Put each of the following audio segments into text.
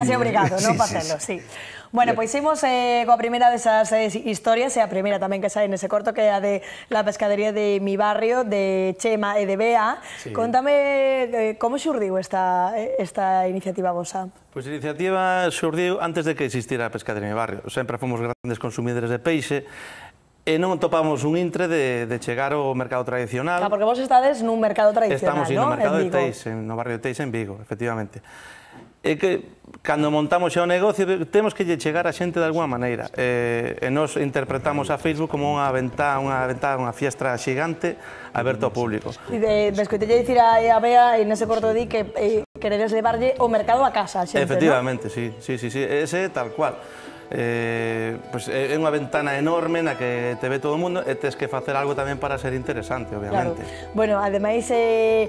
Así obrigado, non sí, facelo, sí, sí. sí. Bueno, pois ximos eh, coa primeira desas eh, historias, e a primeira tamén que sai nese corto, que é a de la pescadería de mi barrio, de Chema e de Bea. Sí. Contame eh, como xurdiu esta, eh, esta iniciativa vosa? Pois pues, a iniciativa xurdiu antes de que existira a pescadería de mi barrio. Sempre fomos grandes consumidores de peixe, e non topamos un intre de, de chegar ao mercado tradicional. Ah, porque vos estades nun mercado tradicional, Estamos, Estamos no mercado de Teixe, no barrio de Teixe, en Vigo, efectivamente. E que cando montamos xa o negocio, temos que lle chegar a xente de alguna maneira. Eh, e nós interpretamos a Facebook como unha ventá, unha ventá, unha fiestra xigante aberta ao público. E de, escoitelle dicir a, a Bea en ese corto di que eh, queredes levarlle o mercado a casa, xente, Efectivamente, ¿no? sí, sí, sí, sí, ese tal cual eh, pues eh, é unha ventana enorme na que te ve todo o mundo e tes que facer algo tamén para ser interesante, obviamente. Claro. Bueno, ademais eh,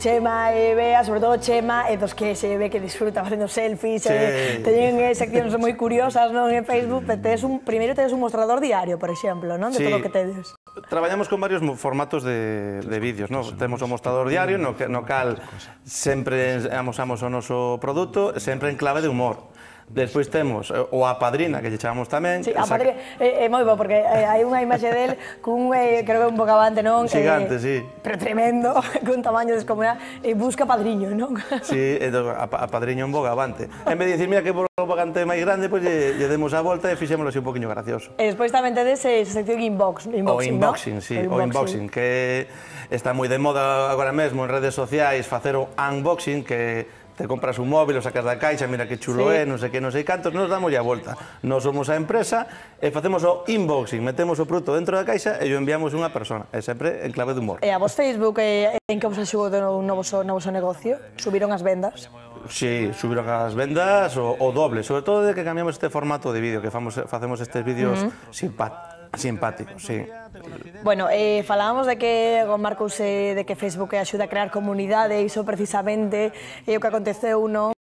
Chema e Bea, sobre todo Chema, é dos que se ve que disfruta facendo selfies, eh, sí. teñen eh, seccións moi curiosas non en Facebook, tes un primeiro tes un mostrador diario, por exemplo, non? De sí. todo o que tedes. Traballamos con varios formatos de, de vídeos, non? Temos o mostrador diario no, no cal sempre amosamos o noso produto, sempre en clave de humor. Despois temos eh, o a padrina que lle chamamos tamén. Sí, a padrina eh, é, moi bo porque eh, hai unha imaxe del cun eh, creo que un bocabante, non? Gigante, eh, sí. Pero tremendo, cun tamaño descomunal e busca padriño, non? Sí, entón, a, a padriño un bocabante. En vez de dicir, mira que bocante máis grande, pois pues, lle, lle demos a volta e fixémoslo así un poquinho gracioso. E despois tamén tedes esa sección inbox, inboxing, O inboxing, ¿no? sí, o inboxing. o inboxing, que está moi de moda agora mesmo en redes sociais facer o unboxing que te compras un móvil, o sacas da caixa, mira que chulo sí. é, non sei que, non sei cantos, nos damos a volta. Nos somos a empresa e facemos o inboxing, metemos o produto dentro da caixa e o enviamos unha persona, e sempre en clave de humor. E a vos Facebook eh, en que vos axudou no novo, no vosso negocio? Subiron as vendas? Sí, subiron as vendas o, o doble, sobre todo de que cambiamos este formato de vídeo, que famos, facemos estes vídeos uh -huh. simpáticos Simpático, sí. Bueno, eh, falábamos de que con Marcos eh, de que Facebook axuda a crear comunidade, iso precisamente é o que aconteceu, non?